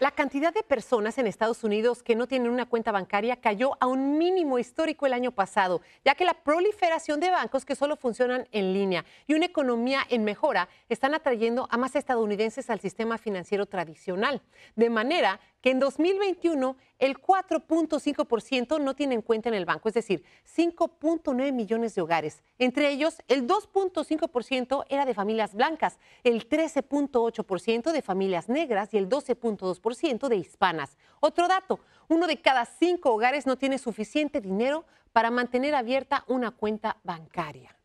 La cantidad de personas en Estados Unidos que no tienen una cuenta bancaria cayó a un mínimo histórico el año pasado, ya que la proliferación de bancos que solo funcionan en línea y una economía en mejora están atrayendo a más estadounidenses al sistema financiero tradicional, de manera que en 2021 el 4.5% no tienen cuenta en el banco, es decir, 5.9 millones de hogares. Entre ellos, el 2.5% era de familias blancas, el 13.8% de familias negras y el 12.2% de hispanas. Otro dato, uno de cada cinco hogares no tiene suficiente dinero para mantener abierta una cuenta bancaria.